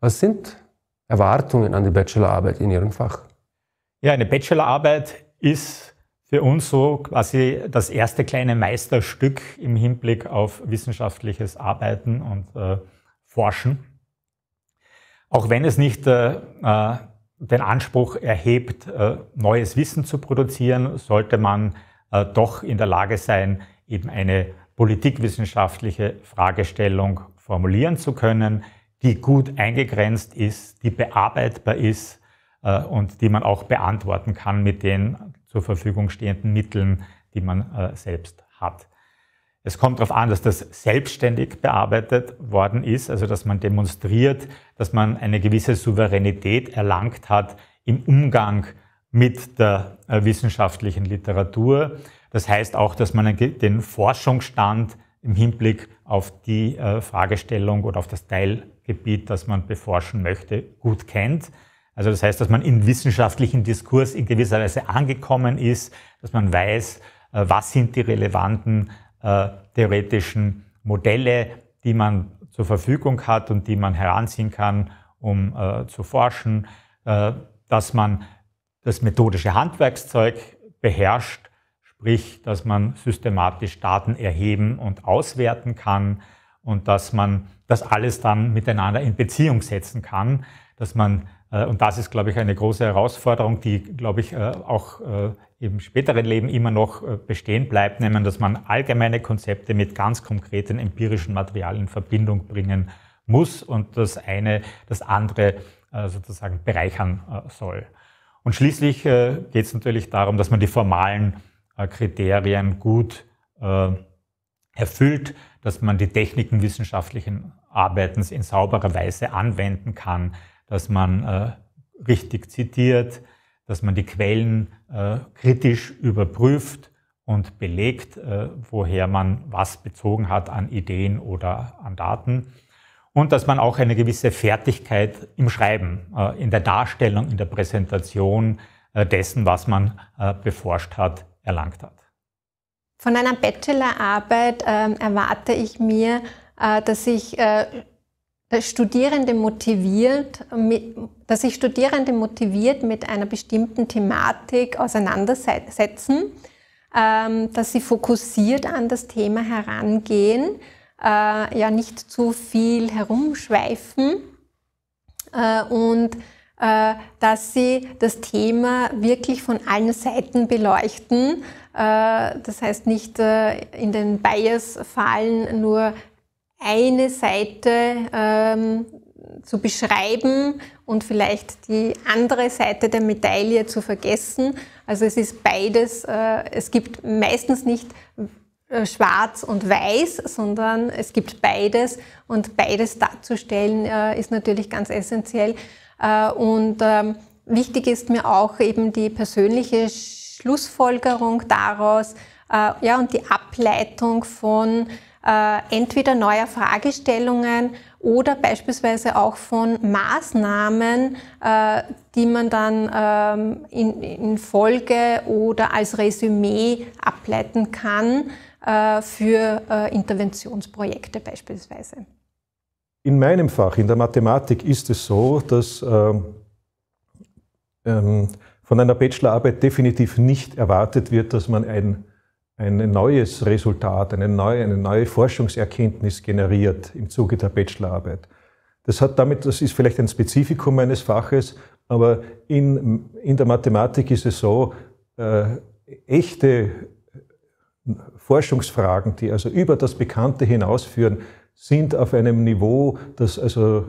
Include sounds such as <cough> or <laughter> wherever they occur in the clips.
Was sind Erwartungen an die Bachelorarbeit in Ihrem Fach? Ja, eine Bachelorarbeit ist für uns so quasi das erste kleine Meisterstück im Hinblick auf wissenschaftliches Arbeiten und äh, Forschen. Auch wenn es nicht äh, äh den Anspruch erhebt, äh, neues Wissen zu produzieren, sollte man äh, doch in der Lage sein, eben eine politikwissenschaftliche Fragestellung formulieren zu können, die gut eingegrenzt ist, die bearbeitbar ist äh, und die man auch beantworten kann mit den zur Verfügung stehenden Mitteln, die man äh, selbst hat. Es kommt darauf an, dass das selbstständig bearbeitet worden ist, also dass man demonstriert, dass man eine gewisse Souveränität erlangt hat im Umgang mit der äh, wissenschaftlichen Literatur. Das heißt auch, dass man den Forschungsstand im Hinblick auf die äh, Fragestellung oder auf das Teilgebiet, das man beforschen möchte, gut kennt. Also das heißt, dass man im wissenschaftlichen Diskurs in gewisser Weise angekommen ist, dass man weiß, äh, was sind die relevanten äh, theoretischen Modelle, die man zur Verfügung hat und die man heranziehen kann, um äh, zu forschen, äh, dass man das methodische Handwerkszeug beherrscht sprich, dass man systematisch Daten erheben und auswerten kann und dass man das alles dann miteinander in Beziehung setzen kann, dass man äh, und das ist, glaube ich, eine große Herausforderung, die, glaube ich, äh, auch äh, im späteren Leben immer noch bestehen bleibt, nämlich, dass man allgemeine Konzepte mit ganz konkreten empirischen Materialien in Verbindung bringen muss und das eine das andere sozusagen bereichern soll. Und schließlich geht es natürlich darum, dass man die formalen äh, Kriterien gut äh, erfüllt, dass man die Techniken wissenschaftlichen Arbeitens in sauberer Weise anwenden kann, dass man äh, richtig zitiert, dass man die Quellen kritisch überprüft und belegt, woher man was bezogen hat an Ideen oder an Daten und dass man auch eine gewisse Fertigkeit im Schreiben, in der Darstellung, in der Präsentation dessen, was man beforscht hat, erlangt hat. Von einer Bachelorarbeit ähm, erwarte ich mir, äh, dass ich äh, Studierende motiviert, dass sich Studierende motiviert mit einer bestimmten Thematik auseinandersetzen, ähm, dass sie fokussiert an das Thema herangehen, äh, ja nicht zu viel herumschweifen äh, und äh, dass sie das Thema wirklich von allen Seiten beleuchten. Äh, das heißt, nicht äh, in den Bias fallen, nur eine Seite ähm, zu beschreiben und vielleicht die andere Seite der Medaille zu vergessen. Also es ist beides, es gibt meistens nicht schwarz und weiß, sondern es gibt beides und beides darzustellen ist natürlich ganz essentiell äh, und ähm, wichtig ist mir auch eben die persönliche Schlussfolgerung daraus, äh, ja, und die Ableitung von äh, entweder neuer Fragestellungen oder beispielsweise auch von Maßnahmen, die man dann ähm, in, Folge oder als Resümee ableiten kann für Interventionsprojekte beispielsweise. In meinem Fach, in der Mathematik, ist es so, dass ähm, ähm, von einer Bachelorarbeit definitiv nicht erwartet wird, dass man ein, ein neues Resultat, eine neue, eine neue Forschungserkenntnis generiert im Zuge der Bachelorarbeit. Das hat damit, das ist vielleicht ein Spezifikum meines Faches, aber in, in der Mathematik ist es so, äh, echte Forschungsfragen, die also über das Bekannte hinausführen, sind auf einem Niveau, das also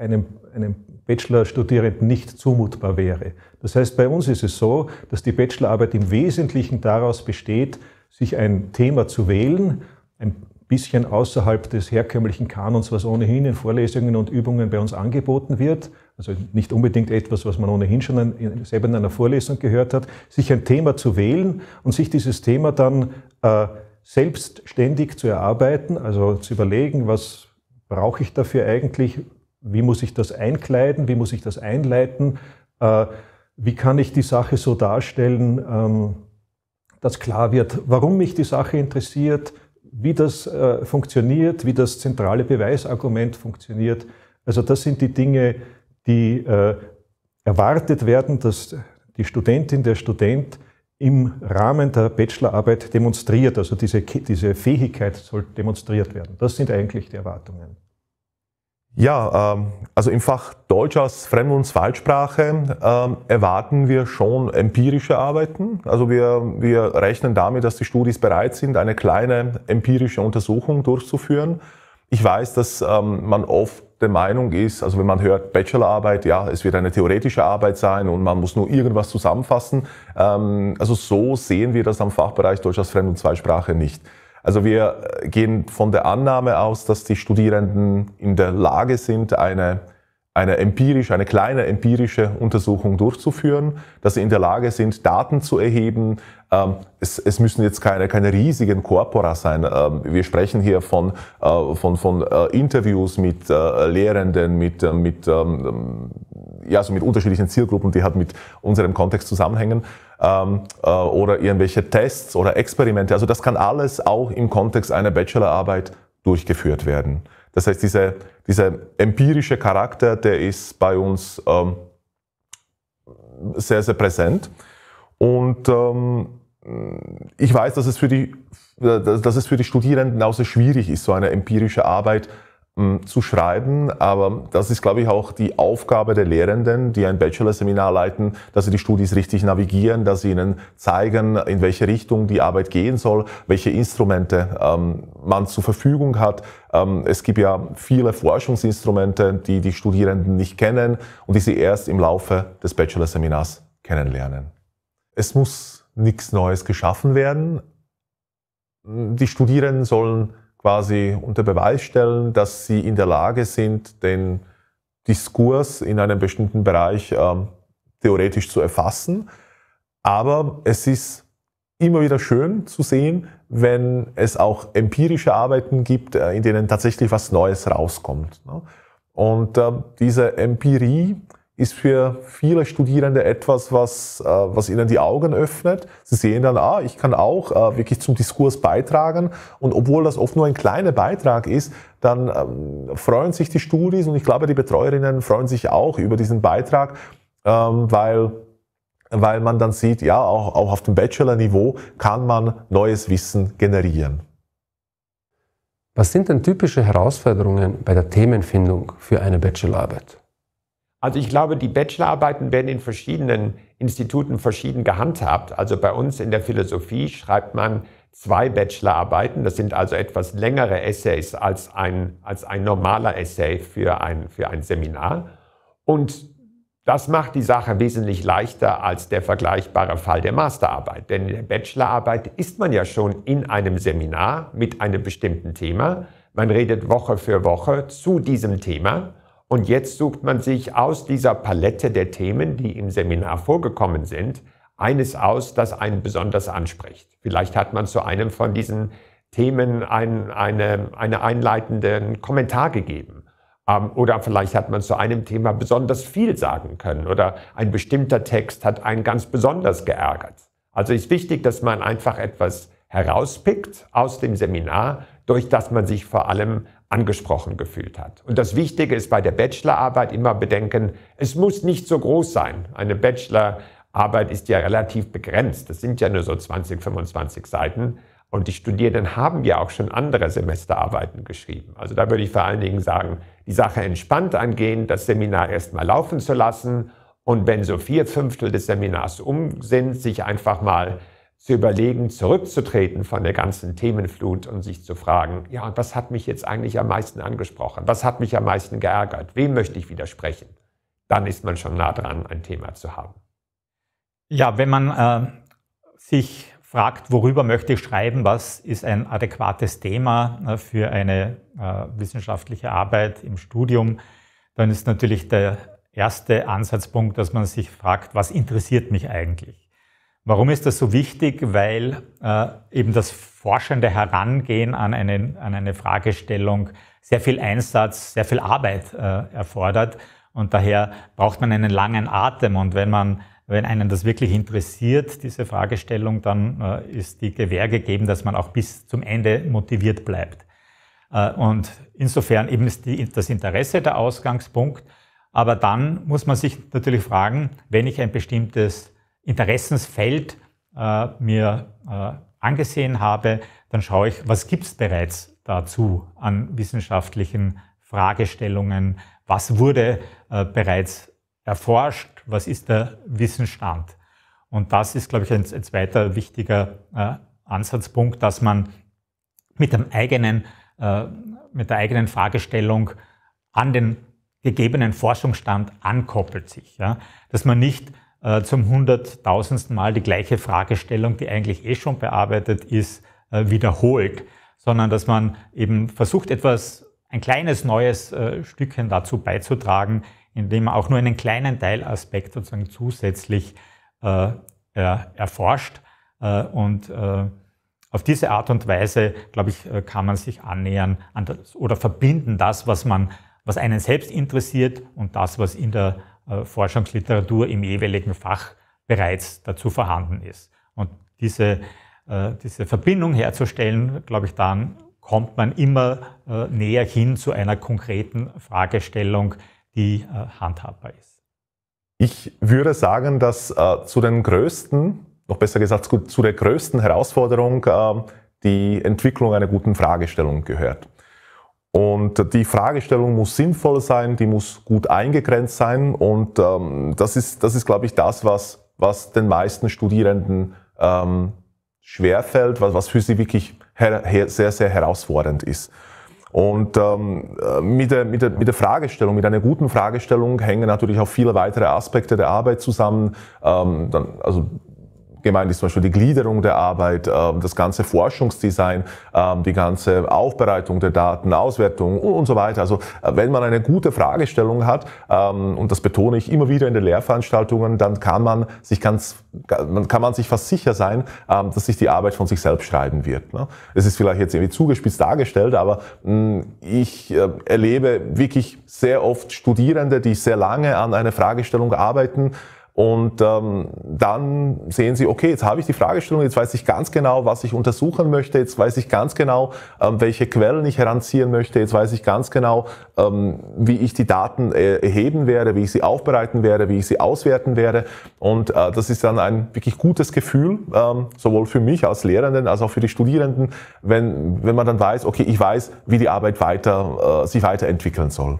einem, einem Bachelorstudierenden nicht zumutbar wäre. Das heißt, bei uns ist es so, dass die Bachelorarbeit im Wesentlichen daraus besteht, sich ein Thema zu wählen, ein bisschen außerhalb des herkömmlichen Kanons, was ohnehin in Vorlesungen und Übungen bei uns angeboten wird, also nicht unbedingt etwas, was man ohnehin schon in, selber in einer Vorlesung gehört hat, sich ein Thema zu wählen und sich dieses Thema dann äh, selbstständig zu erarbeiten, also zu überlegen, was brauche ich dafür eigentlich, wie muss ich das einkleiden, wie muss ich das einleiten, äh, wie kann ich die Sache so darstellen, ähm, dass klar wird, warum mich die Sache interessiert, wie das äh, funktioniert, wie das zentrale Beweisargument funktioniert. Also das sind die Dinge, die äh, erwartet werden, dass die Studentin, der Student im Rahmen der Bachelorarbeit demonstriert. Also diese, diese Fähigkeit soll demonstriert werden. Das sind eigentlich die Erwartungen. Ja, ähm, also im Fach Deutsch als Fremd- und Zweitsprache ähm, erwarten wir schon empirische Arbeiten. Also wir, wir rechnen damit, dass die Studis bereit sind, eine kleine empirische Untersuchung durchzuführen. Ich weiß, dass ähm, man oft der Meinung ist, also wenn man hört Bachelorarbeit, ja, es wird eine theoretische Arbeit sein und man muss nur irgendwas zusammenfassen. Ähm, also so sehen wir das am Fachbereich Deutsch als Fremd- und Zweisprache nicht. Also wir äh, gehen von der Annahme aus, dass die Studierenden in der Lage sind, eine eine empirische, eine kleine empirische Untersuchung durchzuführen, dass sie in der Lage sind, Daten zu erheben. Ähm, es, es müssen jetzt keine, keine riesigen Corpora sein. Ähm, wir sprechen hier von, äh, von, von äh, Interviews mit äh, Lehrenden, mit, mit, ähm, ja, so mit unterschiedlichen Zielgruppen, die halt mit unserem Kontext zusammenhängen oder irgendwelche Tests oder Experimente. Also das kann alles auch im Kontext einer Bachelorarbeit durchgeführt werden. Das heißt, diese, dieser empirische Charakter, der ist bei uns ähm, sehr, sehr präsent. Und ähm, ich weiß, dass es, für die, dass es für die Studierenden auch sehr schwierig ist, so eine empirische Arbeit zu schreiben, aber das ist, glaube ich, auch die Aufgabe der Lehrenden, die ein Bachelor-Seminar leiten, dass sie die Studis richtig navigieren, dass sie ihnen zeigen, in welche Richtung die Arbeit gehen soll, welche Instrumente ähm, man zur Verfügung hat. Ähm, es gibt ja viele Forschungsinstrumente, die die Studierenden nicht kennen und die sie erst im Laufe des Bachelor-Seminars kennenlernen. Es muss nichts Neues geschaffen werden. Die Studierenden sollen quasi unter Beweis stellen, dass sie in der Lage sind, den Diskurs in einem bestimmten Bereich ähm, theoretisch zu erfassen. Aber es ist immer wieder schön zu sehen, wenn es auch empirische Arbeiten gibt, äh, in denen tatsächlich was Neues rauskommt. Ne? Und ähm, diese Empirie ist für viele Studierende etwas, was, äh, was ihnen die Augen öffnet. Sie sehen dann, ah, ich kann auch äh, wirklich zum Diskurs beitragen. Und obwohl das oft nur ein kleiner Beitrag ist, dann ähm, freuen sich die Studis und ich glaube, die Betreuerinnen freuen sich auch über diesen Beitrag, ähm, weil weil man dann sieht, ja, auch, auch auf dem Bachelor-Niveau kann man neues Wissen generieren. Was sind denn typische Herausforderungen bei der Themenfindung für eine Bachelorarbeit? Also ich glaube, die Bachelorarbeiten werden in verschiedenen Instituten verschieden gehandhabt. Also bei uns in der Philosophie schreibt man zwei Bachelorarbeiten. Das sind also etwas längere Essays als ein, als ein normaler Essay für ein, für ein Seminar. Und das macht die Sache wesentlich leichter als der vergleichbare Fall der Masterarbeit. Denn in der Bachelorarbeit ist man ja schon in einem Seminar mit einem bestimmten Thema. Man redet Woche für Woche zu diesem Thema. Und jetzt sucht man sich aus dieser Palette der Themen, die im Seminar vorgekommen sind, eines aus, das einen besonders anspricht. Vielleicht hat man zu einem von diesen Themen ein, eine, einen einleitenden Kommentar gegeben. Ähm, oder vielleicht hat man zu einem Thema besonders viel sagen können oder ein bestimmter Text hat einen ganz besonders geärgert. Also ist wichtig, dass man einfach etwas herauspickt aus dem Seminar durch das man sich vor allem angesprochen gefühlt hat. Und das Wichtige ist bei der Bachelorarbeit immer bedenken, es muss nicht so groß sein. Eine Bachelorarbeit ist ja relativ begrenzt. Das sind ja nur so 20, 25 Seiten. Und die Studierenden haben ja auch schon andere Semesterarbeiten geschrieben. Also da würde ich vor allen Dingen sagen, die Sache entspannt angehen, das Seminar erstmal laufen zu lassen und wenn so vier Fünftel des Seminars um sind, sich einfach mal zu überlegen, zurückzutreten von der ganzen Themenflut und sich zu fragen, ja, und was hat mich jetzt eigentlich am meisten angesprochen? Was hat mich am meisten geärgert? Wem möchte ich widersprechen? Dann ist man schon nah dran, ein Thema zu haben. Ja, wenn man äh, sich fragt, worüber möchte ich schreiben, was ist ein adäquates Thema ne, für eine äh, wissenschaftliche Arbeit im Studium, dann ist natürlich der erste Ansatzpunkt, dass man sich fragt, was interessiert mich eigentlich? Warum ist das so wichtig? Weil äh, eben das forschende Herangehen an eine, an eine Fragestellung sehr viel Einsatz, sehr viel Arbeit äh, erfordert. Und daher braucht man einen langen Atem. Und wenn man, wenn einen das wirklich interessiert, diese Fragestellung, dann äh, ist die Gewähr gegeben, dass man auch bis zum Ende motiviert bleibt. Äh, und insofern eben ist die, das Interesse der Ausgangspunkt. Aber dann muss man sich natürlich fragen, wenn ich ein bestimmtes Interessensfeld äh, mir äh, angesehen habe, dann schaue ich, was gibt es bereits dazu an wissenschaftlichen Fragestellungen, was wurde äh, bereits erforscht, was ist der Wissensstand. Und das ist, glaube ich, ein, ein zweiter wichtiger äh, Ansatzpunkt, dass man mit, dem eigenen, äh, mit der eigenen Fragestellung an den gegebenen Forschungsstand ankoppelt sich. Ja? Dass man nicht äh, zum hunderttausendsten Mal die gleiche Fragestellung, die eigentlich eh schon bearbeitet ist, äh, wiederholt, sondern dass man eben versucht, etwas, ein kleines neues äh, Stückchen dazu beizutragen, indem man auch nur einen kleinen Teilaspekt sozusagen zusätzlich erforscht. und auf diese Art und Weise, glaube ich, kann man sich annähern an das, oder verbinden das, was man, was einen selbst interessiert und das, was in der äh, Forschungsliteratur im jeweiligen Fach bereits dazu vorhanden ist. Und diese, äh, diese Verbindung herzustellen, glaube ich, dann kommt man immer äh, näher hin zu einer konkreten Fragestellung, die handhabbar ist. Ich würde sagen, dass zu den größten, noch besser gesagt, zu der größten Herausforderung die Entwicklung einer guten Fragestellung gehört. Und äh, die Fragestellung muss sinnvoll sein, die muss gut eingegrenzt sein. Und ähm, das ist, das ist glaube ich, das, was, was den meisten Studierenden ähm, schwerfällt, was, was für sie wirklich her, her, sehr, sehr herausfordernd ist. Und ähm, äh, mit, der, mit, der, mit der Fragestellung, mit einer guten Fragestellung hängen natürlich auch viele weitere Aspekte der Arbeit zusammen. Ähm, dann, also gemeint ist zum Beispiel die Gliederung der Arbeit, ähm, das ganze Forschungsdesign, ähm, die ganze Aufbereitung der Daten, Auswertung und so weiter. Also äh, wenn man eine gute Fragestellung hat, ähm, und das betone ich immer wieder in den Lehrveranstaltungen, dann kann man sich ganz, kann man sich fast sicher sein, dass sich die Arbeit von sich selbst schreiben wird. Ne? Es ist vielleicht jetzt irgendwie zugespitzt dargestellt, aber hm, ich äh, erlebe wirklich sehr oft Studierende, die sehr lange an einer Fragestellung arbeiten, und ähm, dann sehen Sie, okay, jetzt habe ich die Fragestellung, jetzt weiß ich ganz genau, was ich untersuchen möchte, jetzt weiß ich ganz genau, ähm, welche Quellen ich heranziehen möchte, jetzt weiß ich ganz genau, ähm, wie ich die Daten äh, erheben werde, wie ich sie aufbereiten werde, wie ich sie auswerten werde. Und äh, das ist dann ein wirklich gutes Gefühl, ähm, sowohl für mich als Lehrenden als auch für die Studierenden, wenn, wenn man dann weiß, okay, ich weiß, wie die Arbeit weiter, äh, sich weiterentwickeln soll.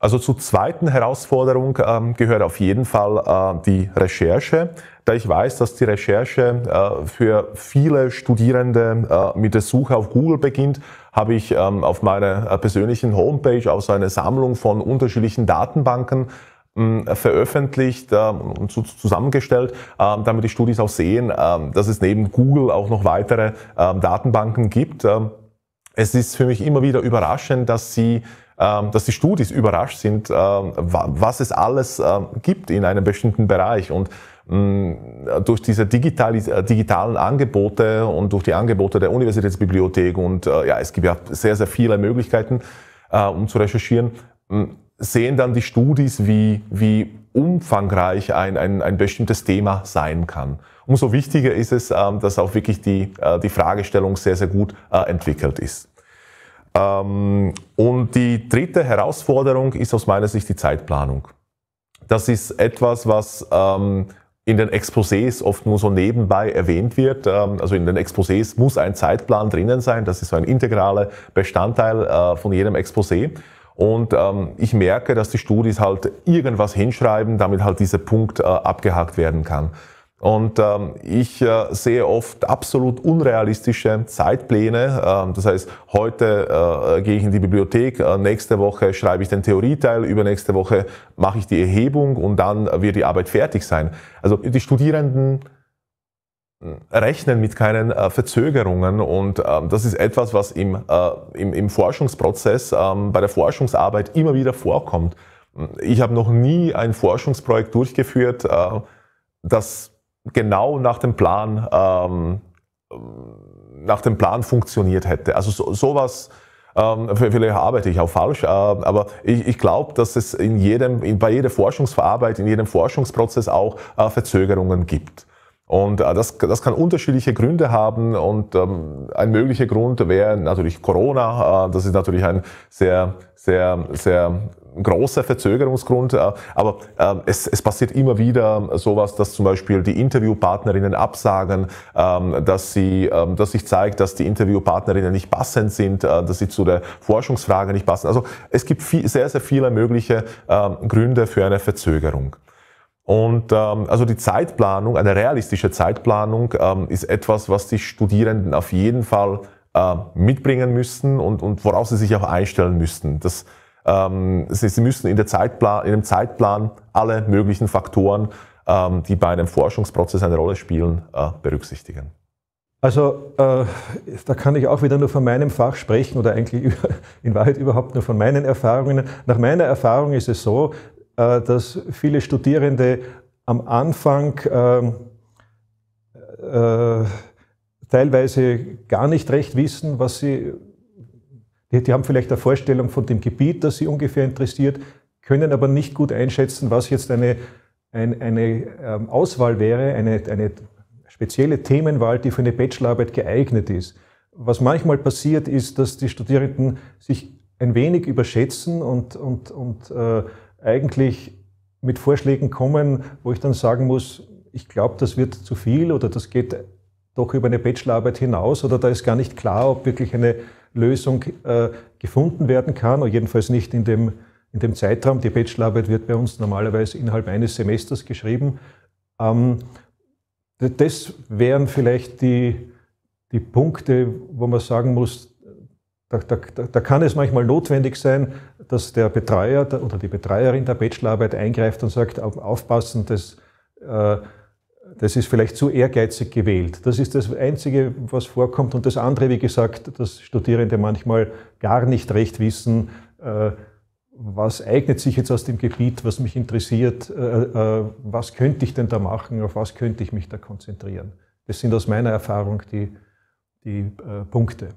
Also zur zweiten Herausforderung ähm, gehört auf jeden Fall äh, die Recherche, da ich weiß, dass die Recherche äh, für viele Studierende äh, mit der Suche auf Google beginnt, habe ich ähm, auf meiner äh, persönlichen Homepage auch so eine Sammlung von unterschiedlichen Datenbanken ähm, veröffentlicht ähm, und zusammengestellt, ähm, damit die Studis auch sehen, dass es neben Google auch noch weitere Datenbanken gibt. Es ist für mich immer wieder überraschend, dass sie ähm, dass die Studis überrascht sind, ähm, was es alles ähm, gibt in einem bestimmten Bereich. Und mm, durch diese äh, digitalen Angebote und durch die Angebote der Universitätsbibliothek und äh, ja, es gibt ja sehr, sehr viele Möglichkeiten, äh, um zu recherchieren, mm, sehen dann die Studis, wie, wie umfangreich ein, ein, ein bestimmtes Thema sein kann. Umso wichtiger ist es, dass auch wirklich die, die Fragestellung sehr, sehr gut entwickelt ist. Ähm, und die dritte Herausforderung ist aus meiner Sicht die Zeitplanung. Das ist etwas, was ähm, in den Exposés oft nur so nebenbei erwähnt wird. Ähm, also in den Exposés muss ein Zeitplan drinnen sein. Das ist so ein integraler Bestandteil äh, von jedem Exposé. Und ich merke, dass die Studis halt irgendwas hinschreiben, damit halt dieser Punkt äh, abgehakt werden kann. Und ähm, ich äh, sehe oft absolut unrealistische Zeitpläne. Ähm, das heißt, heute äh, gehe ich in die Bibliothek, äh, nächste Woche schreibe ich den Theorieteil, übernächste Woche mache ich die Erhebung und dann äh, wird die Arbeit fertig sein. Also die Studierenden äh, rechnen mit keinen äh, Verzögerungen und ähm, das ist etwas, was im, im, im Forschungsprozess, ähm, bei der Forschungsarbeit immer wieder vorkommt. Ich habe noch nie ein Forschungsprojekt durchgeführt, das genau nach dem Plan, ähm, nach dem Plan funktioniert hätte. Also so, sowas, ähm, vielleicht arbeite ich auch falsch, äh, aber ich, ich glaube, dass es in jedem, in, bei jeder Forschungsverarbeit, in jedem Forschungsprozess auch äh, Verzögerungen gibt. Und äh, das, das kann unterschiedliche Gründe haben und ähm, ein möglicher Grund wäre natürlich Corona. Äh, das ist natürlich ein sehr, sehr, sehr großer Verzögerungsgrund, äh, aber äh, es, es passiert immer wieder sowas, dass zum Beispiel die Interviewpartnerinnen absagen, ähm, dass, sie, ähm, dass sich zeigt, dass die Interviewpartnerinnen nicht passend sind, äh, dass sie zu der Forschungsfrage nicht passen. Also es gibt viel, sehr, sehr viele mögliche ähm, Gründe für eine Verzögerung. Und ähm, also die Zeitplanung, eine realistische Zeitplanung ähm, ist etwas, was die Studierenden auf jeden Fall äh, mitbringen müssten und, und worauf sie sich auch einstellen müssten. Das ähm, sie, müssen in, Zeitplan, in dem Zeitplan alle möglichen Faktoren, ähm, die bei einem Forschungsprozess eine Rolle spielen, äh, berücksichtigen. Also äh, da kann ich auch wieder nur von meinem Fach sprechen oder eigentlich <laughs> in Wahrheit überhaupt nur von meinen Erfahrungen. Nach meiner Erfahrung ist es so, äh, dass viele Studierende am Anfang ähm, äh, teilweise gar nicht recht wissen, was sie die, die haben vielleicht eine Vorstellung von dem Gebiet, das sie ungefähr interessiert, können aber nicht gut einschätzen, was jetzt eine, ein, eine ähm, Auswahl wäre, eine, eine spezielle Themenwahl, die für eine Bachelorarbeit geeignet ist. Was manchmal passiert ist, dass die Studierenden sich ein wenig überschätzen und, und, und äh, eigentlich mit Vorschlägen kommen, wo ich dann sagen muss, ich glaube, das wird zu viel oder das geht doch über eine Bachelorarbeit hinaus oder da ist gar nicht klar, ob wirklich eine Lösung äh, gefunden werden kann, oder jedenfalls nicht in dem, in dem Zeitraum. Die Bachelorarbeit wird bei uns normalerweise innerhalb eines Semesters geschrieben. Ähm, das wären vielleicht die, die Punkte, wo man sagen muss, da, da, da, kann es manchmal notwendig sein, dass der Betreuer oder die Betreuerin der Bachelorarbeit eingreift und sagt, aufpassen, dass äh, das ist vielleicht zu ehrgeizig gewählt. Das ist das Einzige, was vorkommt. Und das andere, wie gesagt, dass Studierende manchmal gar nicht recht wissen, äh, was eignet sich jetzt aus dem Gebiet, was mich interessiert, äh, äh, was könnte ich denn da machen, auf was könnte ich mich da konzentrieren. Das sind aus meiner Erfahrung die, die Punkte.